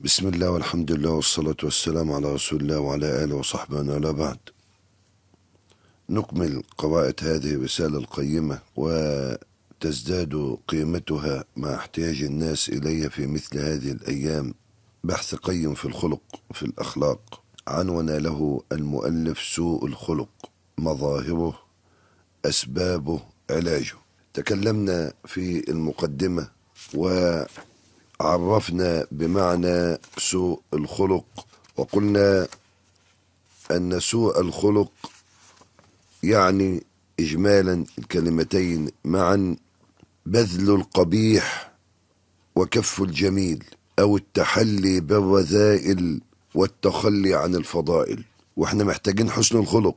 بسم الله والحمد لله والصلاة والسلام على رسول الله وعلى آله وصحبه ولا بعد نكمل قراءة هذه الرسالة القيمة وتزداد قيمتها مع احتياج الناس إليها في مثل هذه الأيام بحث قيم في الخلق في الأخلاق عنون له المؤلف سوء الخلق مظاهره أسبابه علاجه تكلمنا في المقدمة و عرفنا بمعنى سوء الخلق وقلنا أن سوء الخلق يعني إجمالا الكلمتين معا بذل القبيح وكف الجميل أو التحلي بالرذائل والتخلي عن الفضائل وإحنا محتاجين حسن الخلق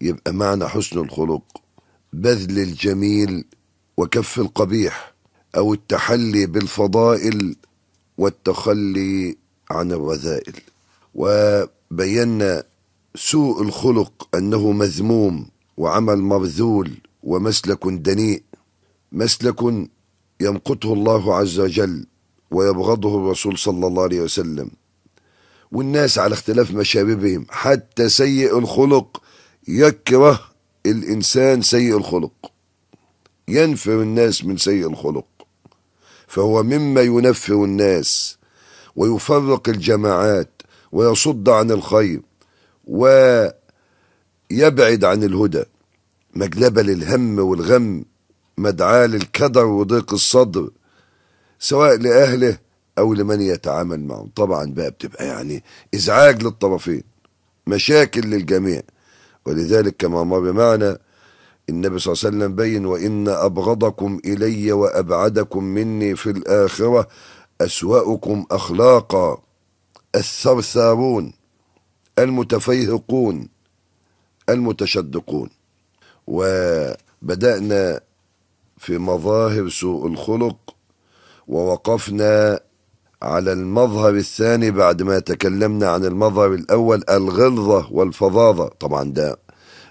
يبقى معنى حسن الخلق بذل الجميل وكف القبيح أو التحلي بالفضائل والتخلي عن الرذائل وبينا سوء الخلق أنه مذموم وعمل مرذول ومسلك دنيء مسلك يمقته الله عز وجل ويبغضه الرسول صلى الله عليه وسلم والناس على اختلاف مشاربهم حتى سيء الخلق يكره الإنسان سيء الخلق ينفر الناس من سيء الخلق فهو مما ينفر الناس ويفرق الجماعات ويصد عن الخير ويبعد عن الهدى مجلبة للهم والغم مدعاة للكدر وضيق الصدر سواء لأهله أو لمن يتعامل معهم طبعا بقى بتبقى يعني إزعاج للطرفين مشاكل للجميع ولذلك كما مر معنا النبي صلى الله عليه وسلم بين وإن أبغضكم إلي وأبعدكم مني في الآخرة أسوأكم أخلاقا الثرثارون المتفيهقون المتشدقون وبدأنا في مظاهر سوء الخلق ووقفنا على المظهر الثاني بعد ما تكلمنا عن المظهر الأول الغلظة والفظاظة طبعا ده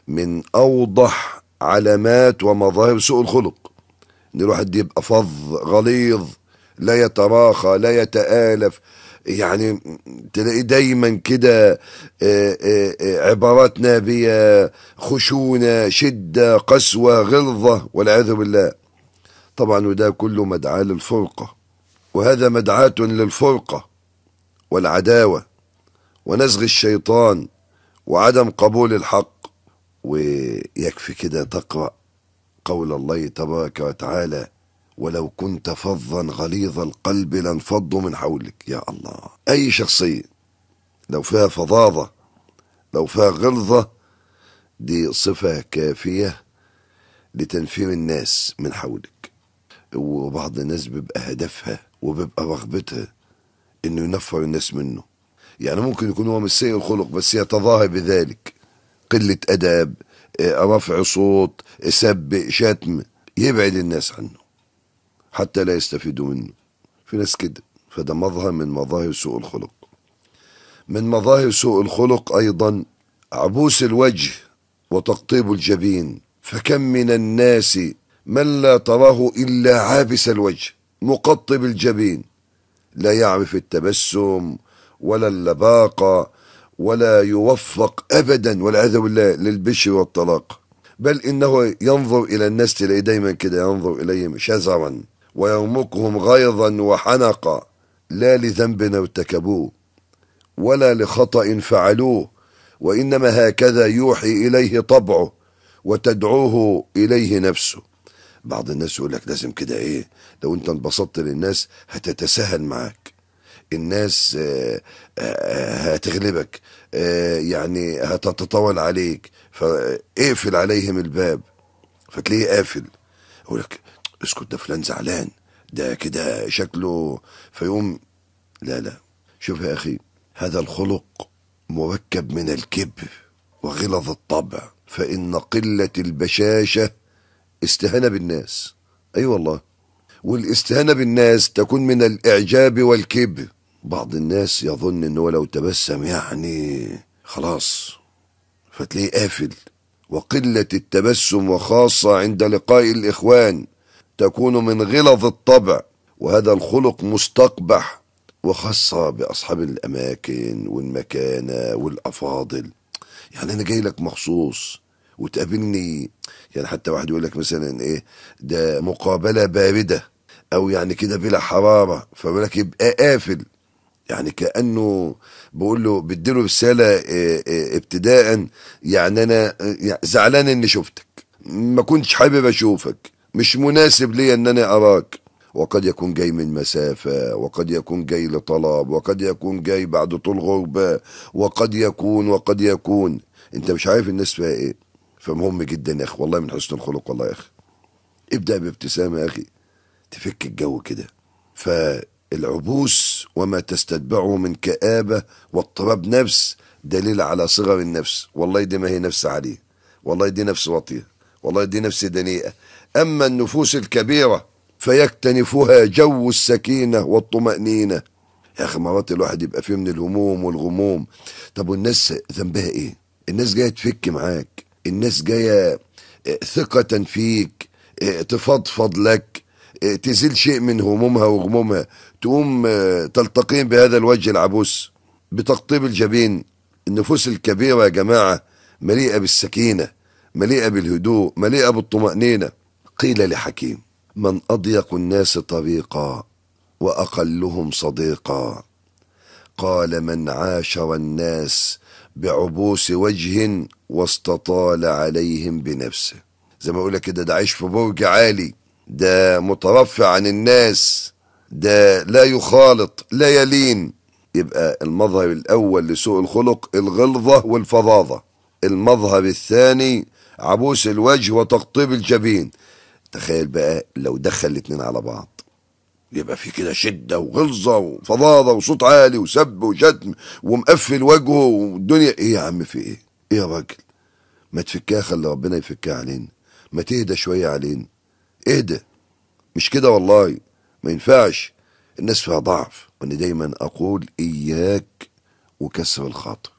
من أوضح علامات ومظاهر سوء الخلق ان الواحد يبقى فظ غليظ لا يتراخى لا يتآلف يعني تلاقي دايما كده آه، آه، آه، عبارات نابية خشونة شدة قسوة غلظة والعياذ بالله طبعا وده كله مدعاة للفرقة وهذا مدعاة للفرقة والعداوة ونزغ الشيطان وعدم قبول الحق ويكفي كده تقرأ قول الله تبارك وتعالى ولو كنت فظا غليظ القلب لانفضوا من حولك يا الله أي شخصية لو فيها فظاظة لو فيها غلظة دي صفة كافية لتنفير الناس من حولك وبعض الناس بيبقى هدفها وبيبقى رغبتها انه ينفر الناس منه يعني ممكن يكون هو مش سيء الخلق بس يتظاهر بذلك قلة أدب آه، رفع صوت سب شتم يبعد الناس عنه حتى لا يستفيدوا منه في ناس كده فده مظهر من مظاهر سوء الخلق من مظاهر سوء الخلق أيضا عبوس الوجه وتقطيب الجبين فكم من الناس من لا تراه إلا عابس الوجه مقطب الجبين لا يعرف التبسم ولا اللباقة ولا يوفق أبدا والعياذ بالله للبش والطلاق بل إنه ينظر إلى الناس تلاقي دايما كده ينظر إليهم شزرا ويرمقهم غيظا وحنقا لا لذنب ارتكبوه ولا لخطأ فعلوه وإنما هكذا يوحي إليه طبعه وتدعوه إليه نفسه بعض الناس يقول لك لازم كده إيه لو أنت انبسطت للناس هتتساهل معاك الناس آه، آه، آه، هتغلبك يعني هتتطاول عليك فاقفل عليهم الباب فتلاقيه قافل يقول لك اسكت ده فلان زعلان ده كده شكله فيقوم لا لا شوف يا اخي هذا الخلق مركب من الكبر وغلظ الطبع فان قله البشاشه استهانه بالناس اي أيوة والله والاستهانه بالناس تكون من الاعجاب والكبر بعض الناس يظن انه لو تبسم يعني خلاص فتلاقيه قافل وقلة التبسم وخاصة عند لقاء الإخوان تكون من غلظ الطبع وهذا الخلق مستقبح وخاصة بأصحاب الأماكن والمكانة والأفاضل يعني أنا جاي لك مخصوص وتقابلني يعني حتى واحد يقول لك مثلا إيه ده مقابلة باردة أو يعني كده بلا حرارة فبالك يبقى قافل يعني كانه بقول له له رساله آه، آه، ابتداء يعني انا آه، يعني زعلان اني شفتك ما كنتش حابب اشوفك مش مناسب ليا ان انا اراك وقد يكون جاي من مسافة وقد يكون جاي لطلب وقد يكون جاي بعد طول غربة وقد يكون وقد يكون انت مش عارف الناس فيها ايه فمهم جدا يا اخي والله من حسن الخلق والله يا اخي ابدأ بابتسامة يا اخي تفك الجو كده ف العبوس وما تستتبعه من كآبة واضطراب نفس دليل على صغر النفس والله دي ما هي نفس عالية والله دي نفس وطية والله دي نفس دنيئة أما النفوس الكبيرة فيكتنفها جو السكينة والطمأنينة يا أخي مرات الواحد يبقى فيه من الهموم والغموم طب والناس ذنبها إيه الناس جاية تفك معاك الناس جاية آه، ثقة فيك آه، تفضفض لك تزيل شيء من همومها وغمومها تقوم آه، تلتقين بهذا الوجه العبوس بتقطيب الجبين النفوس الكبيرة يا جماعة مليئة بالسكينة مليئة بالهدوء مليئة بالطمأنينة قيل لحكيم من أضيق الناس طريقا وأقلهم صديقا قال من عاشر الناس بعبوس وجه واستطال عليهم بنفسه زي ما أقولك لك كده ده عايش في برج عالي ده مترفع عن الناس ده لا يخالط لا يلين يبقى المظهر الأول لسوء الخلق الغلظة والفظاظة المظهر الثاني عبوس الوجه وتقطيب الجبين تخيل بقى لو دخل الاتنين على بعض يبقى في كده شدة وغلظة وفظاظة وصوت عالي وسب وشتم ومقفل وجهه والدنيا ايه يا عم في ايه؟ ايه يا راجل؟ ما تفكها خلي ربنا يفكها علينا ما تهدى شوية علينا اهدى مش كده والله ما ينفعش الناس فيها ضعف وأنا دايما أقول إياك وكسر الخاطر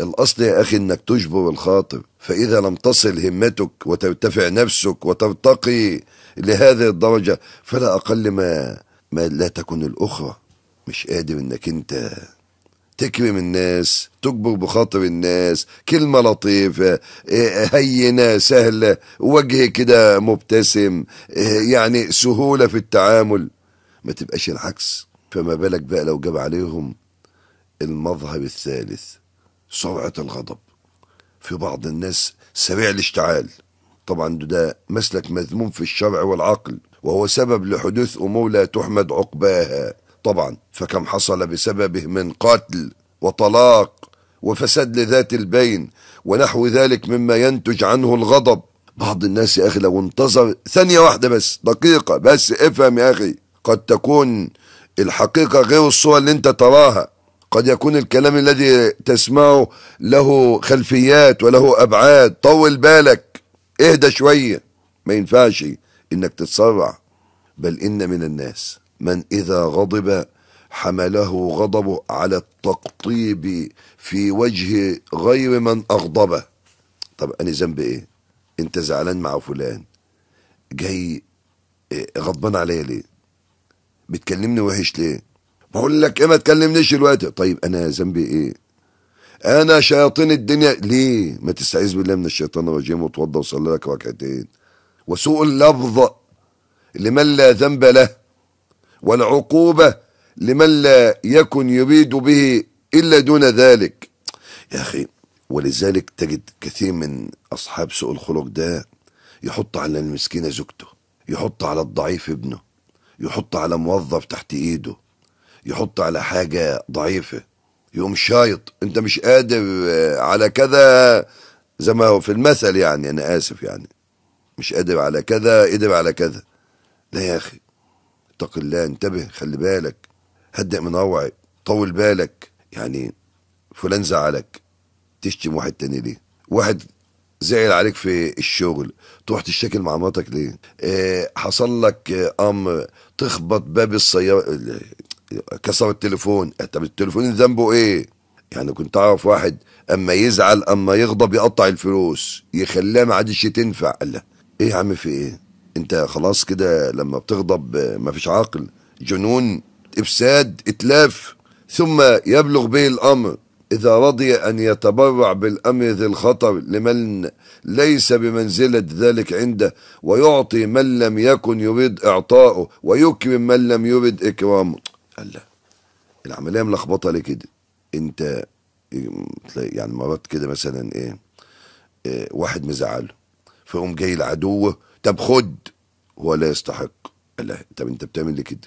الأصل يا أخي أنك تجبر الخاطر فإذا لم تصل همتك وترتفع نفسك وترتقي لهذه الدرجة فلا أقل ما, ما لا تكون الأخرى مش قادر أنك أنت تكرم الناس تكبر بخاطر الناس كلمة لطيفة آه، هينة سهلة وجه كده مبتسم آه، يعني سهولة في التعامل ما تبقاش العكس فما بالك بقى لو جاب عليهم المظهر الثالث سرعة الغضب في بعض الناس سريع الاشتعال طبعا ده مسلك مذموم في الشرع والعقل وهو سبب لحدوث أمور لا تحمد عقباها طبعا فكم حصل بسببه من قتل وطلاق وفساد لذات البين ونحو ذلك مما ينتج عنه الغضب بعض الناس يا أخي لو انتظر ثانية واحدة بس دقيقة بس افهم يا أخي قد تكون الحقيقة غير الصورة اللي انت تراها قد يكون الكلام الذي تسمعه له خلفيات وله أبعاد طول بالك اهدى شوية ما ينفعش انك تتسرع بل إن من الناس من إذا غضب حمله غضبه على التقطيب في وجه غير من أغضبه طب أنا ذنبي إيه أنت زعلان مع فلان جاي إيه، غضبان عليا ليه بتكلمني وحش ليه بقول لك ايه ما تكلمنيش دلوقتي طيب انا ذنبي ايه انا شياطين الدنيا ليه ما تستعيذ بالله من الشيطان الرجيم وتوضى وصلي لك ركعتين وسوء اللفظ لمن لا ذنب له والعقوبة لمن لا يكن يريد به إلا دون ذلك يا أخي ولذلك تجد كثير من أصحاب سوء الخلق ده يحط على المسكينة زوجته يحط على الضعيف ابنه يحط على موظف تحت إيده يحط على حاجة ضعيفة يقوم شايط انت مش قادر على كذا زي ما هو في المثل يعني انا اسف يعني مش قادر على كذا قدر على كذا لا يا اخي اتق الله انتبه خلي بالك هدئ من روعك طول بالك يعني فلان زعلك تشتم واحد تاني ليه واحد زعل عليك في الشغل تروح تشتكي مع مراتك ليه اه حصل لك امر تخبط باب السياره كسر التليفون طب التليفون ذنبه ايه يعني كنت اعرف واحد اما يزعل اما يغضب يقطع الفلوس يخليها ما عادش تنفع قال ايه يا عم في ايه انت خلاص كده لما بتغضب ما فيش عقل جنون افساد اتلاف ثم يبلغ به الامر اذا رضي ان يتبرع بالامر ذي الخطر لمن ليس بمنزله ذلك عنده ويعطي من لم يكن يريد اعطاؤه ويكرم من لم يرد اكرامه الله العمليه ملخبطه ليه كده انت يعني مرات كده مثلا ايه, إيه واحد مزعله فيقوم جاي لعدوه طب خد هو لا يستحق لا طب انت بتعمل لي كده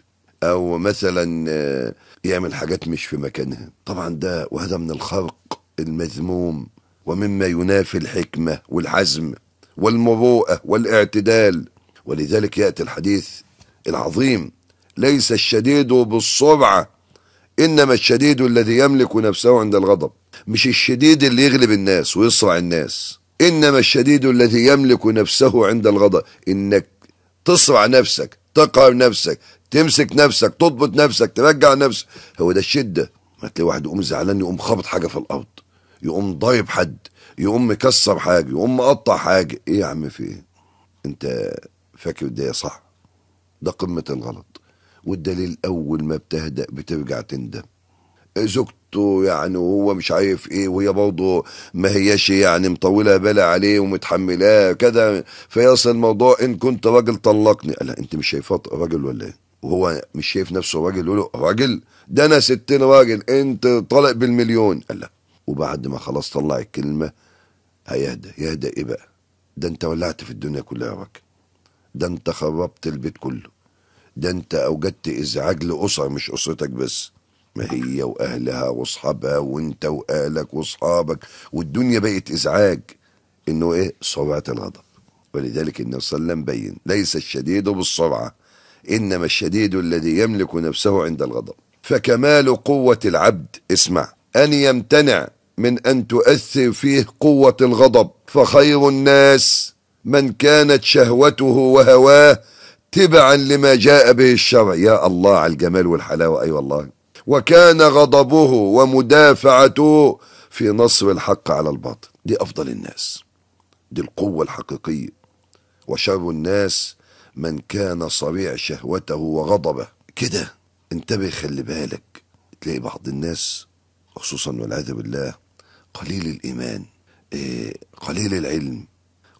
او مثلا آه، يعمل حاجات مش في مكانها طبعا ده وهذا من الخرق المذموم ومما ينافي الحكمه والحزم والمروءه والاعتدال ولذلك ياتي الحديث العظيم ليس الشديد بالسرعه انما الشديد الذي يملك نفسه عند الغضب مش الشديد اللي يغلب الناس ويصرع الناس انما الشديد الذي يملك نفسه عند الغضب انك تصرع نفسك تقهر نفسك تمسك نفسك تضبط نفسك ترجع نفسك هو ده الشده ما تلاقي واحد يقوم زعلان يقوم خابط حاجه في الارض يقوم ضارب حد يقوم مكسر حاجه يقوم مقطع حاجه ايه يا عم في ايه انت فاكر ده صح ده قمه الغلط والدليل اول ما بتهدأ بترجع تندم زوجته يعني وهو مش عارف ايه وهي برضه ما هياش يعني مطوله بالها عليه ومتحملاه كده فيصل الموضوع ان كنت راجل طلقني قال انت مش شايفاه راجل ولا ايه؟ وهو مش شايف نفسه راجل يقول له راجل ده انا 60 راجل انت طالق بالمليون قال لا وبعد ما خلاص طلع الكلمه هيهدى يهدى ايه بقى؟ ده انت ولعت في الدنيا كلها يا راجل ده انت خربت البيت كله ده انت اوجدت ازعاج لاسر مش اسرتك بس ما هي واهلها واصحابها وانت واهلك واصحابك والدنيا بقت ازعاج انه ايه سرعه الغضب ولذلك النبي صلى الله عليه وسلم بين ليس الشديد بالسرعه انما الشديد الذي يملك نفسه عند الغضب فكمال قوه العبد اسمع ان يمتنع من ان تؤثر فيه قوه الغضب فخير الناس من كانت شهوته وهواه تبعا لما جاء به الشرع يا الله على الجمال والحلاوه اي أيوة والله وكان غضبه ومدافعته في نصر الحق على الباطل دي أفضل الناس دي القوة الحقيقية وشر الناس من كان صريع شهوته وغضبه كده انتبه خلي بالك تلاقي بعض الناس خصوصا والعياذ بالله قليل الإيمان إيه قليل العلم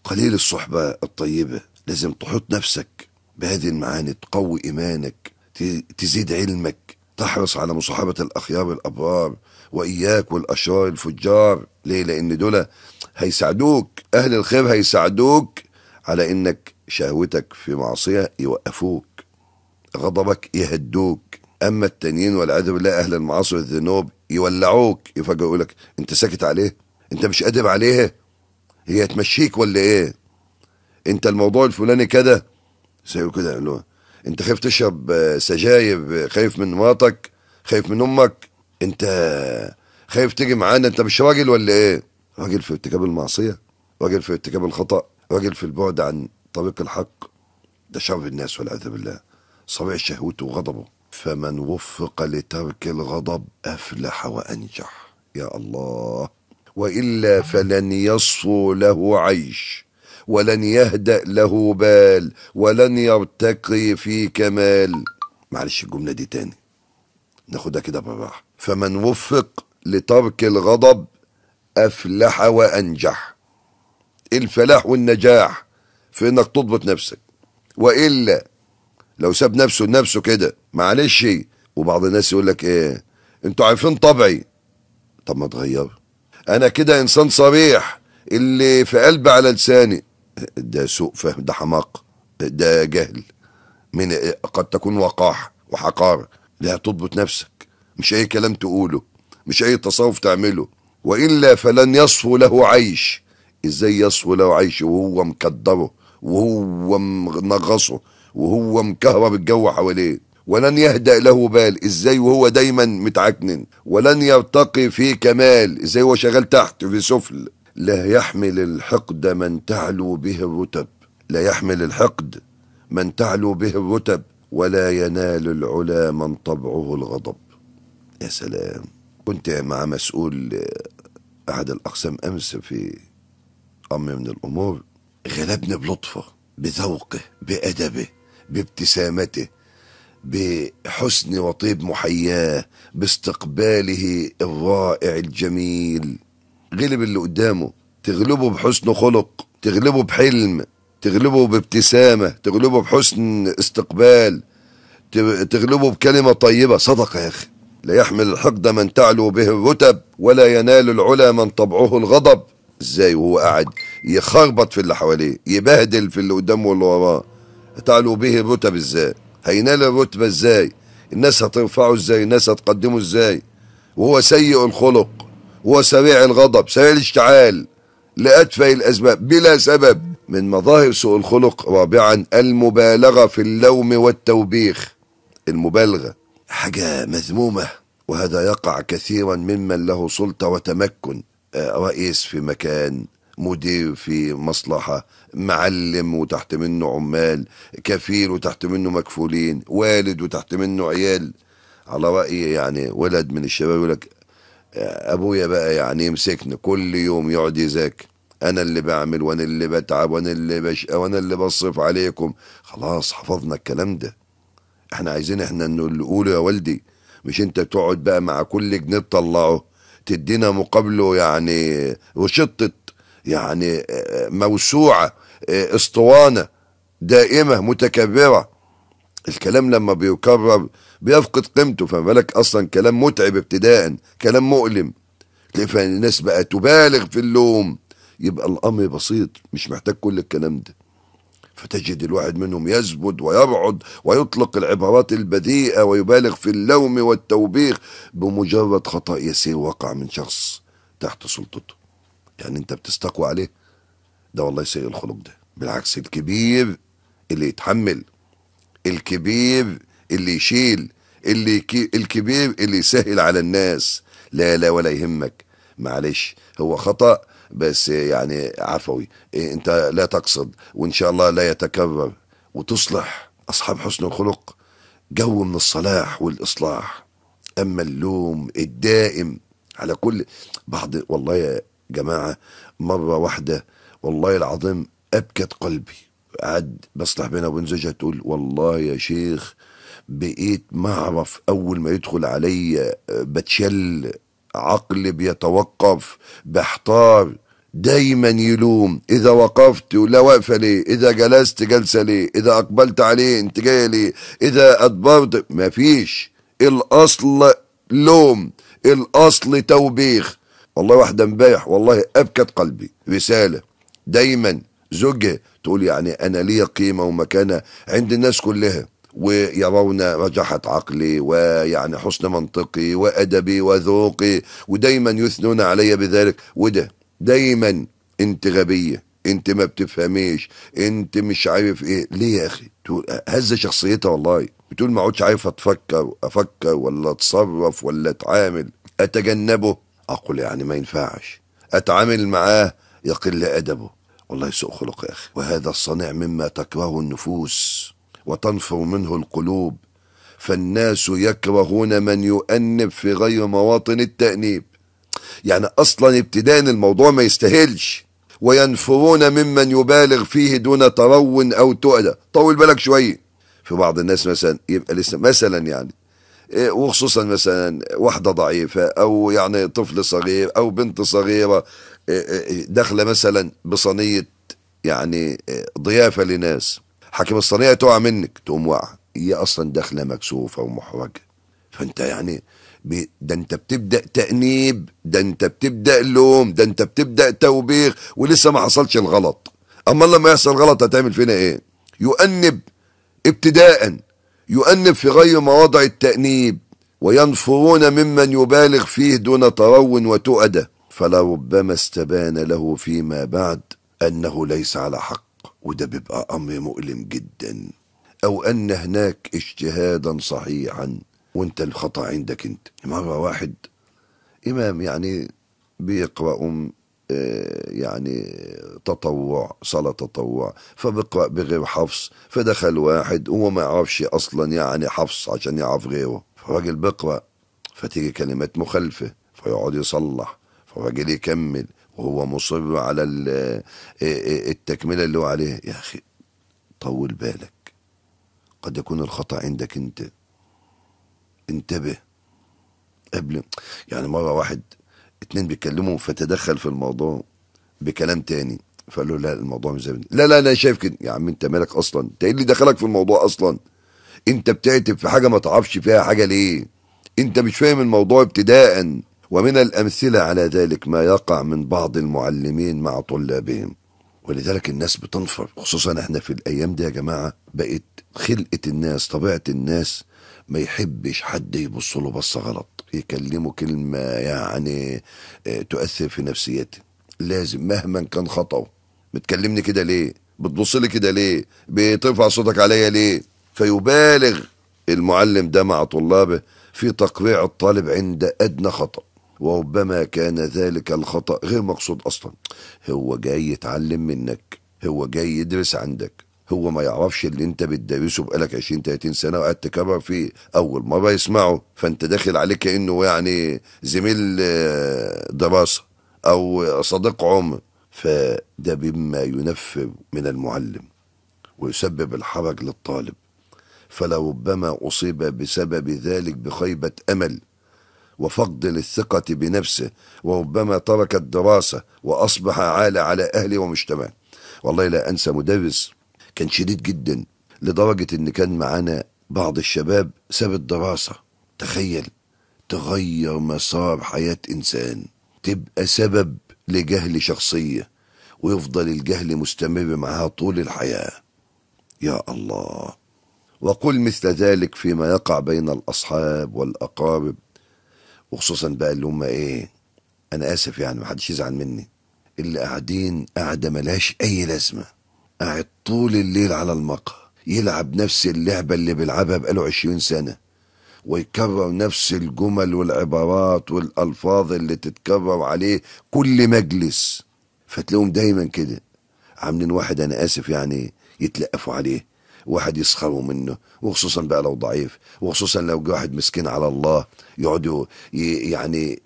قليل الصحبة الطيبة لازم تحط نفسك بهذه المعاني تقوي إيمانك تزيد علمك تحرص على مصاحبة الأخيار الأبرار وإياك والأشرار الفجار ليه لأن دول هيساعدوك أهل الخير هيساعدوك على إنك شهوتك في معصية يوقفوك غضبك يهدوك أما التانيين والعياذ بالله أهل المعاصي والذنوب يولعوك يفاجئوا يقول لك أنت ساكت عليه أنت مش قادر عليه هي تمشيك ولا إيه أنت الموضوع الفلاني كده سيقول كده يقول له انت خايف تشرب آه، سجاير آه، خايف من مراتك خايف من امك انت خايف تيجي معانا انت مش راجل ولا ايه راجل في ارتكاب المعصيه راجل في ارتكاب الخطا راجل في البعد عن طريق الحق ده شر الناس والعياذ بالله صريع شهوته وغضبه فمن وفق لترك الغضب افلح وانجح يا الله والا فلن يصفو له عيش ولن يهدأ له بال ولن يرتقي في كمال معلش الجملة دي تاني ناخدها كده بالراحة فمن وفق لترك الغضب أفلح وأنجح إيه الفلاح والنجاح في إنك تضبط نفسك وإلا لو ساب نفسه لنفسه كده معلش وبعض الناس يقول لك إيه أنتوا عارفين طبعي طب ما تغير أنا كده إنسان صريح اللي في قلبي على لساني ده سوء فهم ده حماق ده جهل من قد تكون وقاحة وحقارة لا تضبط نفسك مش أي كلام تقوله مش أي تصرف تعمله وإلا فلن يصفو له عيش إزاي يصفو له عيش وهو مكدره وهو منغصه وهو مكهرب الجو حواليه ولن يهدأ له بال ازاي وهو دايما متعكنن ولن يرتقي في كمال ازاي هو شغال تحت في سفل لا يحمل الحقد من تعلو به الرتب لا يحمل الحقد من تعلو به الرتب ولا ينال العلا من طبعه الغضب يا سلام كنت مع مسؤول أحد الأقسام أمس في أمر من الأمور غلبني بلطفه بذوقه بأدبه بابتسامته بحسن وطيب محياه باستقباله الرائع الجميل غلب اللي قدامه تغلبه بحسن خلق تغلبه بحلم تغلبه بابتسامة تغلبه بحسن استقبال تغلبه بكلمة طيبة صدقة يا أخي لا يحمل الحقد من تعلو به الرتب ولا ينال العلا من طبعه الغضب ازاي وهو قاعد يخربط في اللي حواليه يبهدل في اللي قدامه واللي وراه تعلو به الرتب ازاي هينال الرتبة ازاي الناس هترفعه ازاي الناس هتقدمه ازاي وهو سيء الخلق هو سريع الغضب سريع الاشتعال لأدفئ الأسباب بلا سبب من مظاهر سوء الخلق رابعا المبالغة في اللوم والتوبيخ المبالغة حاجة مذمومة وهذا يقع كثيرا ممن له سلطة وتمكن آه، رئيس في مكان مدير في مصلحة معلم وتحت منه عمال كفيل وتحت منه مكفولين والد وتحت منه عيال على رأي يعني ولد من الشباب يقول لك ابويا بقى يعني يمسكني كل يوم يقعد يذاكر انا اللي بعمل وانا اللي بتعب وانا اللي بشقى وانا اللي بصرف عليكم خلاص حفظنا الكلام ده احنا عايزين احنا نقوله يا والدي مش انت تقعد بقى مع كل جنيه تطلعه تدينا مقابله يعني وشطه يعني موسوعه اسطوانه دائمه متكبره الكلام لما بيكرر بيفقد قيمته فما بالك اصلا كلام متعب ابتداء كلام مؤلم الناس بقى تبالغ في اللوم يبقى الامر بسيط مش محتاج كل الكلام ده فتجد الواحد منهم يزبد ويرعد ويطلق العبارات البذيئه ويبالغ في اللوم والتوبيخ بمجرد خطا يسير وقع من شخص تحت سلطته يعني انت بتستقوى عليه ده والله سيء الخلق ده بالعكس الكبير اللي يتحمل الكبير اللي يشيل اللي كي الكبير اللي يسهل على الناس لا لا ولا يهمك معلش هو خطأ بس يعني عفوي إيه، انت لا تقصد وان شاء الله لا يتكرر وتصلح اصحاب حسن الخلق جو من الصلاح والاصلاح اما اللوم الدائم على كل بعض والله يا جماعه مره واحده والله العظيم ابكت قلبي قعد بصلح بينها وبين زوجها تقول والله يا شيخ بقيت ما اعرف اول ما يدخل عليا آه، بتشل عقلي بيتوقف بحتار دايما يلوم اذا وقفت ولا واقفه ليه اذا جلست جلسه ليه اذا اقبلت عليه انت جاي ليه اذا ادبرت ما فيش الاصل لوم الاصل توبيخ والله واحده امبارح والله ابكت قلبي رساله دايما زوجها تقول يعني أنا لي قيمة ومكانة عند الناس كلها ويرون رجحة عقلي ويعني حسن منطقي وأدبي وذوقي ودايما يثنون علي بذلك وده دايما انت غبية انت ما بتفهميش انت مش عارف ايه ليه يا اخي هز هزة شخصيتها والله بتقول ما عودش عارف اتفكر افكر ولا اتصرف ولا اتعامل اتجنبه اقول يعني ما ينفعش اتعامل معاه يقل ادبه والله سوء خلق يا أخي وهذا الصنع مما تكرهه النفوس وتنفر منه القلوب فالناس يكرهون من يؤنب في غير مواطن التأنيب يعني أصلا ابتداء الموضوع ما يستاهلش وينفرون ممن يبالغ فيه دون ترون أو تؤدى طول بالك شوية في بعض الناس مثلا يبقى لسه مثلا يعني وخصوصا مثلا واحدة ضعيفة أو يعني طفل صغير أو بنت صغيرة داخله مثلا بصينيه يعني ضيافه لناس حكيم الصينيه تقع منك تقوم واقعه هي اصلا داخله مكسوفه ومحوجه فانت يعني ده انت بتبدا تانيب ده انت بتبدا لوم ده انت بتبدا توبيخ ولسه ما حصلش الغلط اما لما يحصل غلط هتعمل فينا ايه يؤنب ابتداء يؤنب في غير مواضع التانيب وينفرون ممن يبالغ فيه دون ترون وتؤده فلربما استبان له فيما بعد أنه ليس على حق وده بيبقى أمر مؤلم جدا أو أن هناك اجتهادا صحيحا وانت الخطأ عندك انت مرة واحد إمام يعني بيقرأ آه، يعني تطوع صلاة تطوع فبقرأ بغير حفص فدخل واحد وهو ما يعرفش أصلا يعني حفص عشان يعرف غيره فالراجل بيقرأ فتيجي كلمات مخالفة فيقعد يصلح وراجل يكمل وهو مصر على إيه، إيه، التكملة اللي هو عليها يا أخي طول بالك قد يكون الخطأ عندك أنت انتبه قبل يعني مرة واحد اتنين بيتكلموا فتدخل في الموضوع بكلام تاني فقال له لا الموضوع مش زي لا لا انا شايف كده يا عم انت مالك اصلا انت ايه اللي دخلك في الموضوع اصلا انت بتعتب في حاجه ما تعرفش فيها حاجه ليه انت مش فاهم الموضوع ابتداء ومن الأمثلة على ذلك ما يقع من بعض المعلمين مع طلابهم ولذلك الناس بتنفر خصوصا احنا في الأيام دي يا جماعة بقت خلقة الناس طبيعة الناس ما يحبش حد يبص له بصة غلط يكلمه كلمة يعني آه، تؤثر في نفسيته لازم مهما كان خطأه بتكلمني كده ليه بتبص لي كده ليه بترفع صوتك عليا ليه فيبالغ المعلم ده مع طلابه في تقريع الطالب عند أدنى خطأ وربما كان ذلك الخطأ غير مقصود أصلا هو جاي يتعلم منك هو جاي يدرس عندك هو ما يعرفش اللي انت بتدرسه بقالك 20 30 سنه وقعدت تكرر فيه اول مره يسمعه فانت داخل عليه كانه يعني زميل آه، دراسه او صديق عمر فده بما ينفر من المعلم ويسبب الحرج للطالب فلربما اصيب بسبب ذلك بخيبه امل وفقد للثقة بنفسه وربما ترك الدراسة وأصبح عالة على أهله ومجتمعه والله لا أنسى مدرس كان شديد جدا لدرجة إن كان معانا بعض الشباب ساب الدراسة تخيل تغير مسار حياة إنسان تبقى سبب لجهل شخصية ويفضل الجهل مستمر معها طول الحياة يا الله وقل مثل ذلك فيما يقع بين الأصحاب والأقارب وخصوصا بقى اللي هم ايه انا اسف يعني محدش يزعل مني اللي قاعدين قاعده ملهاش اي لازمه قاعد طول الليل على المقهى يلعب نفس اللعبه اللي بيلعبها بقاله عشرين سنه ويكرر نفس الجمل والعبارات والالفاظ اللي تتكرر عليه كل مجلس فتلاقيهم دايما كده عاملين واحد انا اسف يعني يتلقفوا عليه واحد يسخروا منه وخصوصا بقى لو ضعيف وخصوصا لو واحد مسكين على الله يقعدوا يعني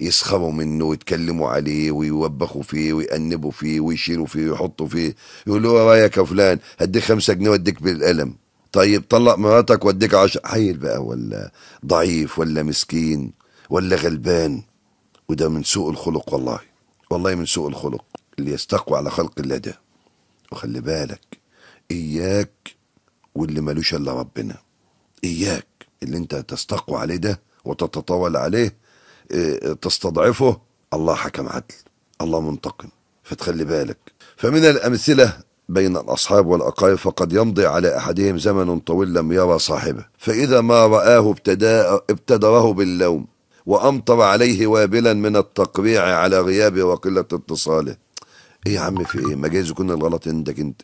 يسخروا منه ويتكلموا عليه ويوبخوا فيه ويأنبوا فيه ويشيلوا فيه ويحطوا فيه يقولوا له إيه رايك يا فلان هديك خمسة جنيه واديك بالقلم طيب طلق مراتك واديك عشر حيل بقى ولا ضعيف ولا مسكين ولا غلبان وده من سوء الخلق والله والله من سوء الخلق اللي يستقوى على خلق الله ده وخلي بالك إياك واللي ملوش إلا ربنا إياك اللي أنت تستقوى عليه ده وتتطاول عليه آه، تستضعفه الله حكم عدل الله منتقم فتخلي بالك فمن الأمثلة بين الأصحاب والأقارب فقد يمضي على أحدهم زمن طويل لم يرى صاحبه فإذا ما رآه ابتدا ابتدره باللوم وأمطر عليه وابلا من التقريع على غيابه وقلة اتصاله إيه يا عم في إيه ما جايز يكون الغلط عندك أنت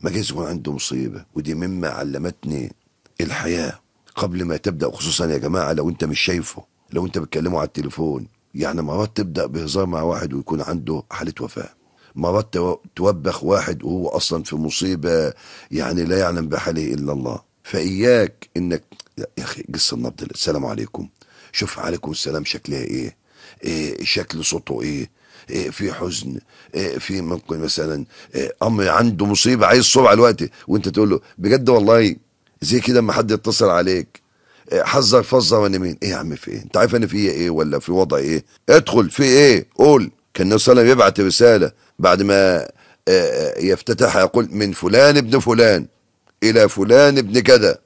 ما جايز يكون عنده مصيبة ودي مما علمتني الحياة قبل ما تبدأ خصوصا يا جماعة لو أنت مش شايفه لو أنت بتكلمه على التليفون يعني مرات تبدأ بهزار مع واحد ويكون عنده حالة وفاة مرات توبخ واحد وهو أصلا في مصيبة يعني لا يعلم بحاله إلا الله فإياك إنك يا أخي قص النبض السلام عليكم شوف عليكم السلام شكلها إيه, إيه شكل صوته إيه إيه، في حزن إيه، في ممكن مثلا إيه، ام عنده مصيبه عايز صبع الوقت وانت تقول له بجد والله زي كده ما حد يتصل عليك حذر فظه وانا مين ايه يا عم في ايه انت عارف انا في ايه ولا في وضع ايه ادخل في ايه قول كان النبي صلى الله عليه وسلم يبعت رساله بعد ما يفتتحها يقول من فلان ابن فلان الى فلان ابن كذا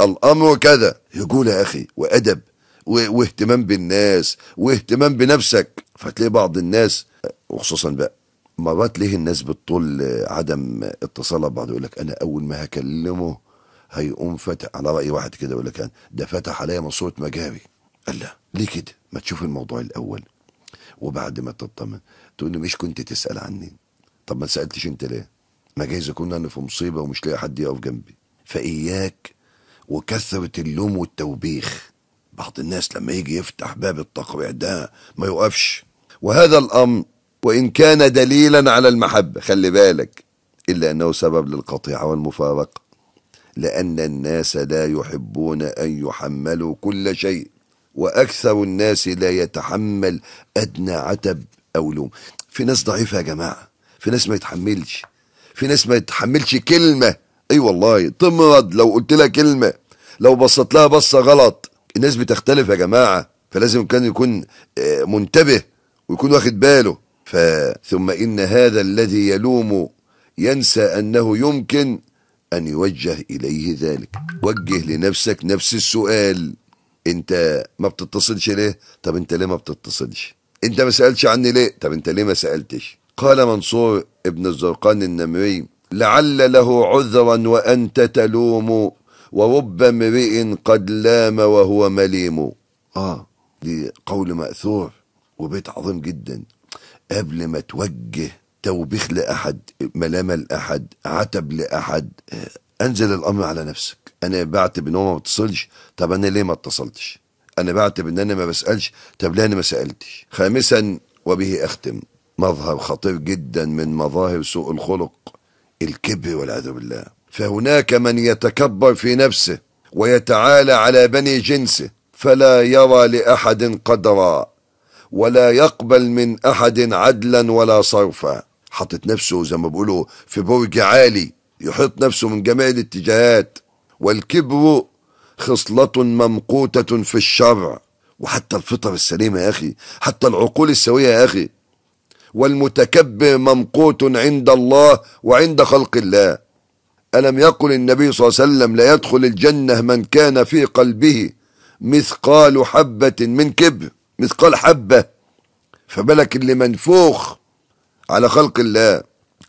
الامر كذا يقول يا اخي وادب واهتمام بالناس واهتمام بنفسك فتلاقي بعض الناس وخصوصا بقى مرات ليه الناس بتطول عدم اتصالها ببعض يقول لك انا اول ما هكلمه هيقوم فتح على راي واحد كده يقول لك ده فتح عليا ماسوره مجاري قال لا ليه كده ما تشوف الموضوع الاول وبعد ما تطمن تقول له مش كنت تسال عني طب ما سالتش انت ليه ما جايز اكون انا في مصيبه ومش لاقي حد يقف جنبي فاياك وكثره اللوم والتوبيخ بعض الناس لما يجي يفتح باب التقريع ده ما يوقفش وهذا الأمر وإن كان دليلا على المحبة خلي بالك إلا أنه سبب للقطيعة والمفارقة لأن الناس لا يحبون أن يحملوا كل شيء وأكثر الناس لا يتحمل أدنى عتب أو لوم في ناس ضعيفة يا جماعة في ناس ما يتحملش في ناس ما يتحملش كلمة أي أيوة والله تمرض لو قلت لها كلمة لو بصت لها بصة غلط الناس بتختلف يا جماعة فلازم كان يكون آه، منتبه ويكون واخد باله ف ثم إن هذا الذي يلوم ينسى أنه يمكن أن يوجه إليه ذلك وجه لنفسك نفس السؤال أنت ما بتتصلش ليه؟ طب أنت ليه ما بتتصلش؟ أنت ما سألتش عني ليه؟ طب أنت ليه ما سألتش؟ قال منصور ابن الزرقان النمري لعل له عذرا وأنت تلوم ورب امرئ قد لام وهو مليم آه دي قول مأثور وبيت عظيم جدا قبل ما توجه توبيخ لأحد ملامة لأحد عتب لأحد أنزل الأمر على نفسك أنا بعتب إن هو ما بتصلش طب أنا ليه ما اتصلتش أنا بعتب إن أنا ما بسألش طب ليه أنا ما سألتش خامسا وبه أختم مظهر خطير جدا من مظاهر سوء الخلق الكبر والعياذ بالله فهناك من يتكبر في نفسه ويتعالى على بني جنسه فلا يرى لأحد قدرا ولا يقبل من أحد عدلا ولا صرفا حطت نفسه زي ما بيقولوا في برج عالي يحط نفسه من جميع الاتجاهات والكبر خصلة ممقوتة في الشرع وحتى الفطر السليمة يا أخي حتى العقول السوية يا أخي والمتكبر ممقوت عند الله وعند خلق الله ألم يقل النبي صلى الله عليه وسلم لا يدخل الجنة من كان في قلبه مثقال حبة من كبر مثقال حبة فبلك اللي منفوخ على خلق الله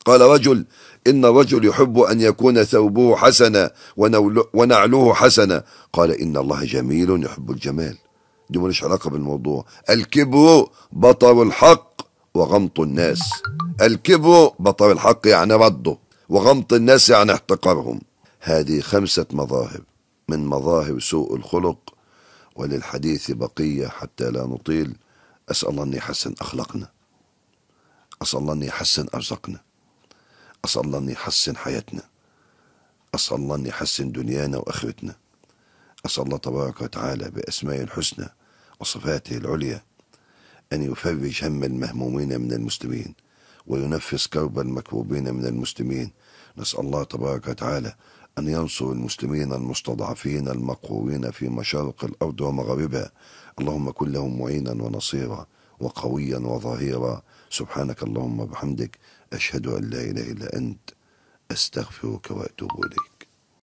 قال رجل إن الرجل يحب أن يكون ثوبه حسنا ونعله حسنا قال إن الله جميل يحب الجمال دي مالوش علاقة بالموضوع الكبر بطر الحق وغمط الناس الكبر بطر الحق يعني رده وغمط الناس يعني احتقارهم هذه خمسة مظاهر من مظاهر سوء الخلق وللحديث بقية حتى لا نطيل أسأل الله أن يحسن أخلاقنا أسأل الله أن يحسن أرزاقنا أسأل الله أن يحسن حياتنا أسأل الله أن يحسن دنيانا وآخرتنا أسأل الله تبارك وتعالى بأسمائه الحسنى وصفاته العليا أن يفرج هم المهمومين من المسلمين وينفس كرب المكروبين من المسلمين نسأل الله تبارك وتعالى أن ينصر المسلمين المستضعفين المقهورين في مشارق الأرض ومغاربها اللهم كن لهم معينا ونصيرا وقويا وظهيرا سبحانك اللهم وبحمدك أشهد أن لا إله إلا أنت أستغفرك وأتوب إليك